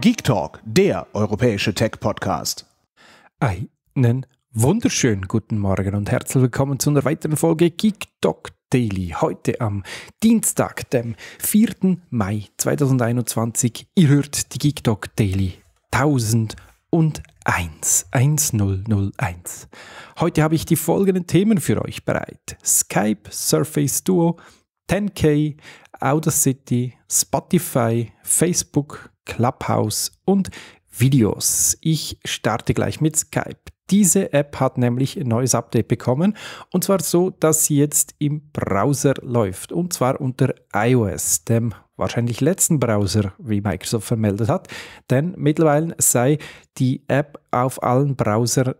Geek Talk, der europäische Tech-Podcast. Einen wunderschönen guten Morgen und herzlich willkommen zu einer weiteren Folge Geek Talk Daily. Heute am Dienstag, dem 4. Mai 2021. Ihr hört die Geek Talk Daily 1001. 1001. Heute habe ich die folgenden Themen für euch bereit: Skype, Surface Duo, 10K, Audacity, Spotify, Facebook, Clubhouse und Videos. Ich starte gleich mit Skype. Diese App hat nämlich ein neues Update bekommen und zwar so, dass sie jetzt im Browser läuft und zwar unter iOS, dem wahrscheinlich letzten Browser, wie Microsoft vermeldet hat, denn mittlerweile sei die App auf allen Browsern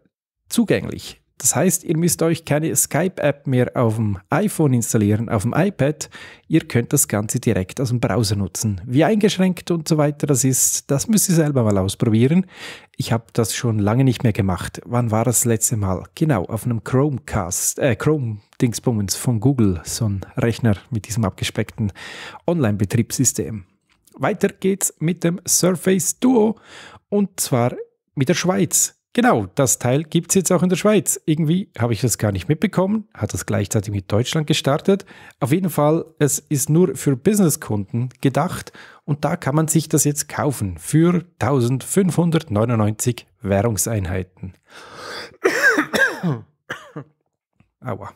zugänglich. Das heißt, ihr müsst euch keine Skype-App mehr auf dem iPhone installieren, auf dem iPad. Ihr könnt das Ganze direkt aus dem Browser nutzen. Wie eingeschränkt und so weiter das ist, das müsst ihr selber mal ausprobieren. Ich habe das schon lange nicht mehr gemacht. Wann war das letzte Mal? Genau, auf einem Chromecast, äh, Chrome-Dingsbummens von Google, so ein Rechner mit diesem abgespeckten Online-Betriebssystem. Weiter geht's mit dem Surface Duo und zwar mit der Schweiz. Genau, das Teil gibt es jetzt auch in der Schweiz. Irgendwie habe ich das gar nicht mitbekommen, hat das gleichzeitig mit Deutschland gestartet. Auf jeden Fall, es ist nur für Businesskunden gedacht und da kann man sich das jetzt kaufen für 1599 Währungseinheiten. Aua.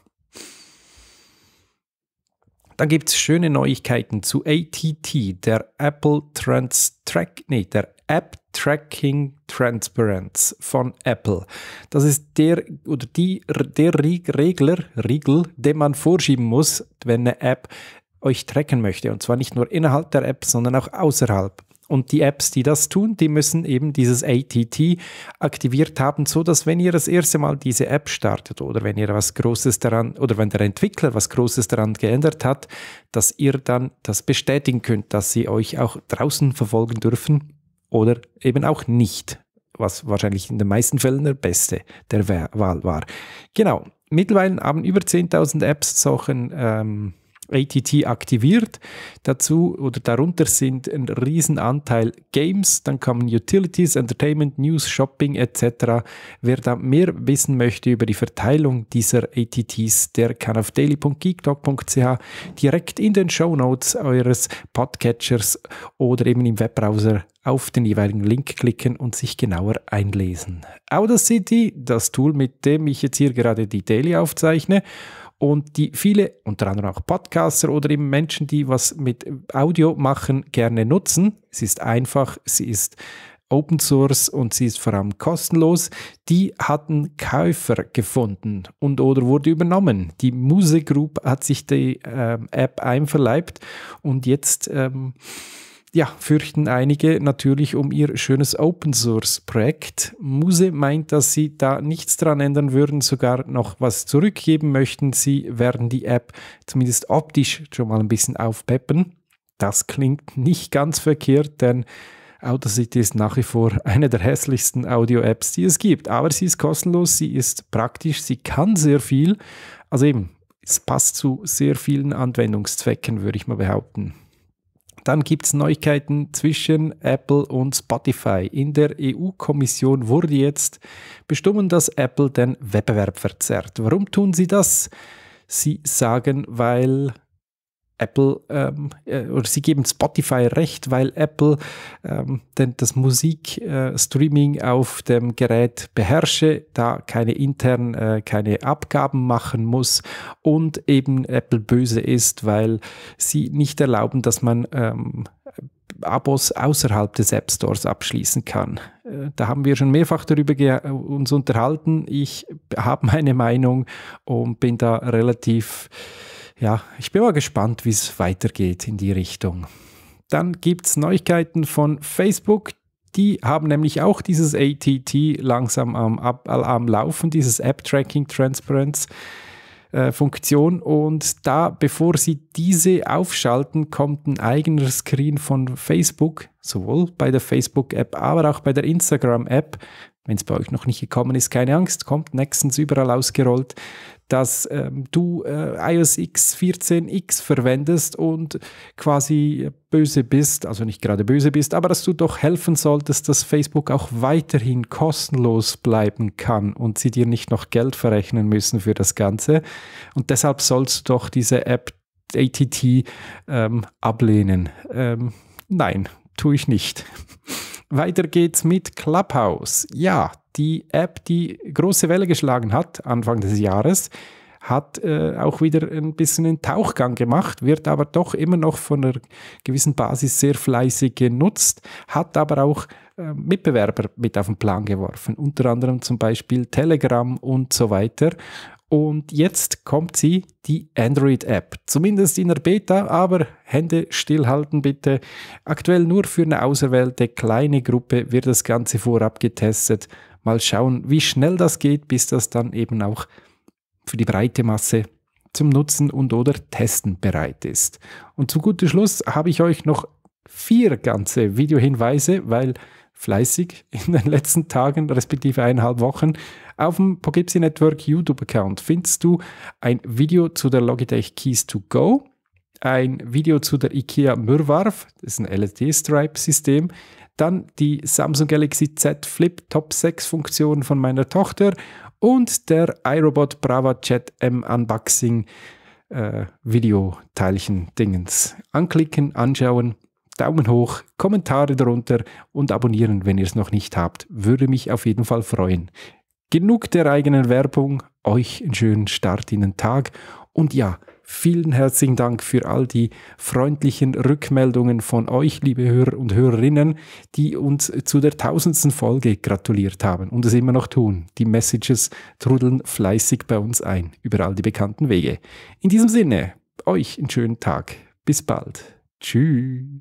Dann gibt es schöne Neuigkeiten zu ATT, der Apple Trans Track, nee, der App Tracking Transparency von Apple. Das ist der oder die, der Regler, Riegel, den man vorschieben muss, wenn eine App euch tracken möchte. Und zwar nicht nur innerhalb der App, sondern auch außerhalb. Und die Apps, die das tun, die müssen eben dieses ATT aktiviert haben, so dass wenn ihr das erste Mal diese App startet oder wenn ihr was Großes daran oder wenn der Entwickler was Großes daran geändert hat, dass ihr dann das bestätigen könnt, dass sie euch auch draußen verfolgen dürfen oder eben auch nicht, was wahrscheinlich in den meisten Fällen der beste der Wahl war. Genau, mittlerweile haben über 10.000 Apps solchen ähm, ATT aktiviert. Dazu oder darunter sind ein Riesenanteil Games, dann kommen Utilities, Entertainment, News, Shopping etc. Wer da mehr wissen möchte über die Verteilung dieser ATTs, der kann auf daily.geektalk.ch direkt in den Show Notes eures Podcatchers oder eben im Webbrowser auf den jeweiligen Link klicken und sich genauer einlesen. Audacity, das Tool, mit dem ich jetzt hier gerade die Daily aufzeichne und die viele, unter anderem auch Podcaster oder eben Menschen, die was mit Audio machen, gerne nutzen. Es ist einfach, sie ist Open Source und sie ist vor allem kostenlos, die hatten Käufer gefunden und oder wurde übernommen. Die Muse Group hat sich die ähm, App einverleibt und jetzt ähm, ja, fürchten einige natürlich um ihr schönes Open Source Projekt. Muse meint, dass sie da nichts dran ändern würden, sogar noch was zurückgeben möchten. Sie werden die App zumindest optisch schon mal ein bisschen aufpeppen. Das klingt nicht ganz verkehrt, denn Audacity ist nach wie vor eine der hässlichsten Audio-Apps, die es gibt. Aber sie ist kostenlos, sie ist praktisch, sie kann sehr viel. Also eben, es passt zu sehr vielen Anwendungszwecken, würde ich mal behaupten. Dann gibt es Neuigkeiten zwischen Apple und Spotify. In der EU-Kommission wurde jetzt bestimmt, dass Apple den Wettbewerb verzerrt. Warum tun sie das? Sie sagen, weil Apple ähm, äh, oder sie geben Spotify recht, weil Apple ähm, denn das Musikstreaming äh, auf dem Gerät beherrsche, da keine intern äh, keine Abgaben machen muss und eben Apple böse ist, weil sie nicht erlauben, dass man ähm, Abos außerhalb des App Stores abschließen kann. Äh, da haben wir schon mehrfach darüber äh, uns unterhalten. Ich habe meine Meinung und bin da relativ ja, ich bin mal gespannt, wie es weitergeht in die Richtung. Dann gibt es Neuigkeiten von Facebook. Die haben nämlich auch dieses ATT langsam am, äh, am Laufen, dieses app tracking Transparency. Äh, funktion Und da, bevor sie diese aufschalten, kommt ein eigener Screen von Facebook, sowohl bei der Facebook-App, aber auch bei der Instagram-App. Wenn es bei euch noch nicht gekommen ist, keine Angst, kommt nächstens überall ausgerollt dass ähm, du äh, iOS X 14X verwendest und quasi böse bist, also nicht gerade böse bist, aber dass du doch helfen solltest, dass Facebook auch weiterhin kostenlos bleiben kann und sie dir nicht noch Geld verrechnen müssen für das Ganze. Und deshalb sollst du doch diese App ATT ähm, ablehnen. Ähm, nein, tue ich nicht. Weiter geht's mit Clubhouse. Ja, die App, die große Welle geschlagen hat Anfang des Jahres, hat äh, auch wieder ein bisschen einen Tauchgang gemacht, wird aber doch immer noch von einer gewissen Basis sehr fleißig genutzt, hat aber auch äh, Mitbewerber mit auf den Plan geworfen, unter anderem zum Beispiel Telegram und so weiter. Und jetzt kommt sie, die Android-App. Zumindest in der Beta, aber Hände stillhalten bitte. Aktuell nur für eine auserwählte kleine Gruppe wird das Ganze vorab getestet. Mal schauen, wie schnell das geht, bis das dann eben auch für die breite Masse zum Nutzen und oder Testen bereit ist. Und zu guter Schluss habe ich euch noch vier ganze Videohinweise, weil fleißig in den letzten Tagen, respektive eineinhalb Wochen, auf dem Poughkeepsie Network YouTube-Account findest du ein Video zu der Logitech Keys to Go, ein Video zu der IKEA Mürwarf, das ist ein LED-Stripe-System, dann die Samsung Galaxy Z Flip Top 6 Funktion von meiner Tochter und der iRobot Brava Chat M Unboxing äh, Video-Teilchen-Dingens. Anklicken, anschauen Daumen hoch, Kommentare darunter und abonnieren, wenn ihr es noch nicht habt. Würde mich auf jeden Fall freuen. Genug der eigenen Werbung, euch einen schönen Start in den Tag und ja, vielen herzlichen Dank für all die freundlichen Rückmeldungen von euch, liebe Hörer und Hörerinnen, die uns zu der tausendsten Folge gratuliert haben und es immer noch tun. Die Messages trudeln fleißig bei uns ein, über all die bekannten Wege. In diesem Sinne, euch einen schönen Tag. Bis bald. Tschüss.